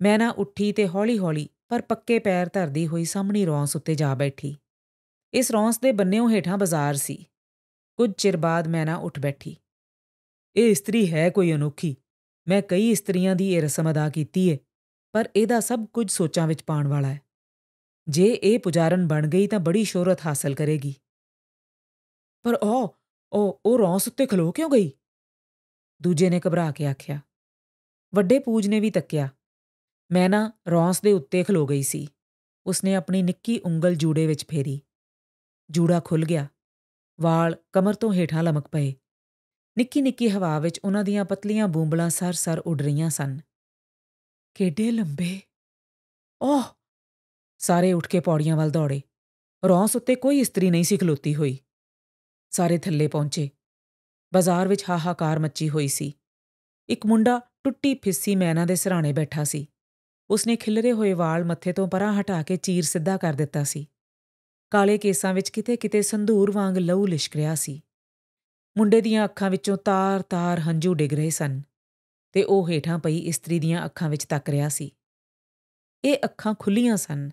ਮੈਨਾ ਉੱਠੀ ਤੇ ਹੌਲੀ-ਹੌਲੀ ਪਰ ਪੱਕੇ ਪੈਰ ਧਰਦੀ ਹੋਈ ਸਾਹਮਣੀ ਰੌਂਸ ਉੱਤੇ ਜਾ ਬੈਠੀ ਇਸ ਰੌਂਸ ਦੇ ਬੰਨਿਓਂ ਹੇਠਾਂ ਬਾਜ਼ਾਰ ਸੀ ਕੁਝ ਚਿਰ ਬਾਅਦ ਮੈਨਾ ਉੱਠ ਬੈਠੀ ਇਹ ਇਸਤਰੀ ਹੈ ਕੋਈ ਅਨੋਖੀ ਮੈਂ ਕਈ ਇਸਤਰੀਆਂ ਦੀ ਇਹ ਰਸਮ ਅਦਾ ਕੀਤੀ ਏ ਪਰ ਇਹਦਾ ਸਭ ਕੁਝ ਸੋਚਾਂ ਵਿੱਚ ਪਾਉਣ ਵਾਲਾ ਹੈ ਜੇ ਇਹ ਪੁਜਾਰਨ ਬਣ ਗਈ ਤਾਂ ਬੜੀ ਸ਼ੋਹਰਤ ਹਾਸਲ ਕਰੇਗੀ ਪਰ ਉਹ ਉਹ ਉਹ ਰੌਂਸ ਉੱਤੇ ਖਲੋ ਕਿਉਂ ਗਈ ਦੂਜੇ ਨੇ ਘਬਰਾ ਕੇ ਆਖਿਆ ਵੱਡੇ ਪੂਜ ਨੇ ਵੀ ਤੱਕਿਆ ਮੈਂ ਨਾ ਰੌਂਸ ਦੇ ਉੱਤੇ ਖਲੋ ਗਈ ਸੀ ਉਸਨੇ ਆਪਣੀ ਨਿੱਕੀ ਉਂਗਲ ਜੂੜੇ ਵਿੱਚ ਫੇਰੀ ਜੂੜਾ ਖੁੱਲ ਗਿਆ ਵਾਲ ਕਮਰ ਤੋਂ ਹੇਠਾਂ ਲਮਕ ਪਏ ਨਿੱਕੀ ਨਿੱਕੀ ਹਵਾ ਵਿੱਚ ਉਹਨਾਂ ਦੀਆਂ ਪਤਲੀਆਂ ਬੂੰਬਲਾਂ ਸਰ-ਸਰ ਉੱਡ ਰਹੀਆਂ ਸਨ ਕਿੱਡੇ ਲੰਬੇ ਓਹ ਸਾਰੇ ਉੱਠ ਕੇ ਪੌੜੀਆਂ ਵੱਲ ਦੌੜੇ ਰੌਂਸ ਉੱਤੇ ਕੋਈ ਇਸਤਰੀ ਨਹੀਂ ਸੀ ਖਲੋਤੀ ਹੋਈ ਸਾਰੇ ਥੱਲੇ ਪਹੁੰਚੇ ਬਾਜ਼ਾਰ ਵਿੱਚ ਹਾਹਾਕਾਰ ਮੱਚੀ ਹੋਈ ਸੀ ਇੱਕ ਮੁੰਡਾ ਟੁੱਟੀ ਫਿੱਸੀ ਮੈਨਾ ਦੇ ਸਿਰਾਣੇ ਬੈਠਾ ਸੀ ਉਸਨੇ ਖਿਲਰੇ ਹੋਏ ਵਾਲ ਮੱਥੇ ਤੋਂ ਪਰਾਂ ਹਟਾ ਕੇ ਚੀਰ ਸਿੱਧਾ ਕਰ ਦਿੱਤਾ ਸੀ ਕਾਲੇ ਕੇਸਾਂ ਵਿੱਚ ਕਿਤੇ-ਕਿਤੇ ਸੰਧੂਰ ਵਾਂਗ ਲਹੂ ਲਿਸ਼ਕ ਰਿਹਾ ਸੀ ਮੁੰਡੇ ਦੀਆਂ ਅੱਖਾਂ ਵਿੱਚੋਂ ਤਾਰ-ਤਾਰ ਹੰਝੂ ਡਿੱਗ ਰਹੇ ਸਨ ਤੇ ਉਹ ਹੇਠਾਂ ਪਈ ਇਸਤਰੀ ਦੀਆਂ ਅੱਖਾਂ ਵਿੱਚ ਤੱਕ ਰਿਹਾ ਸੀ ਇਹ ਅੱਖਾਂ ਖੁੱਲੀਆਂ ਸਨ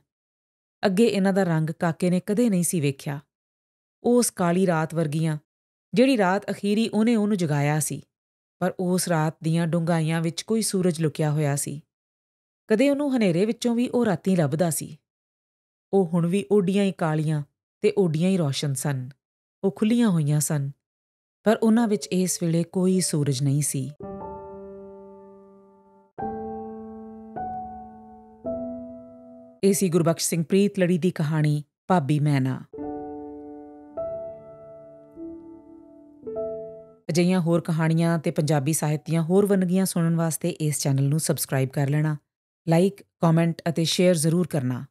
ਅੱਗੇ ਇਹਨਾਂ ਦਾ ਰੰਗ ਕਾਕੇ ਨੇ ਕਦੇ ਨਹੀਂ ਸੀ ਵੇਖਿਆ ਉਸ ਕਾਲੀ ਰਾਤ ਵਰਗੀਆਂ ਜਿਹੜੀ ਰਾਤ ਅਖੀਰੀ ਉਹਨੇ ਉਹਨੂੰ ਜਗਾਇਆ ਸੀ ਪਰ ਉਸ ਰਾਤ ਦੀਆਂ ਡੁੰਗਾਈਆਂ ਵਿੱਚ ਕੋਈ ਸੂਰਜ ਲੁਕਿਆ ਹੋਇਆ ਸੀ ਕਦੇ ਉਹਨੂੰ ਹਨੇਰੇ ਵਿੱਚੋਂ ਵੀ ਉਹ ਰਾਤੀ ਲੱਭਦਾ ਸੀ ਉਹ ਹੁਣ ਵੀ ਓਡੀਆਂ ਹੀ ਕਾਲੀਆਂ ਤੇ ਓਡੀਆਂ ਹੀ ਰੌਸ਼ਨ ਸਨ ਉਹ ਖੁੱਲੀਆਂ ਹੋਈਆਂ ਸਨ ਪਰ ਉਹਨਾਂ ਵਿੱਚ ਇਸ ਵੇਲੇ ਕੋਈ ਸੂਰਜ ਨਹੀਂ ਸੀ ਸੀ ਗੁਰਬਖਸ਼ ਸਿੰਘ ਪ੍ਰੀਤ ਲੜੀ ਦੀ ਕਹਾਣੀ ਭਾਬੀ ਮੈਨਾ ਅਜਿਹੀਆਂ ਹੋਰ ਕਹਾਣੀਆਂ ਤੇ ਪੰਜਾਬੀ ਸਾਹਿਤ ਦੀਆਂ ਹੋਰ ਵੰਨਗੀਆਂ ਸੁਣਨ ਵਾਸਤੇ ਇਸ ਚੈਨਲ ਨੂੰ ਸਬਸਕ੍ਰਾਈਬ ਕਰ ਲੈਣਾ ਲਾਈਕ ਕਮੈਂਟ ਅਤੇ ਸ਼ੇਅਰ ਜ਼ਰੂਰ ਕਰਨਾ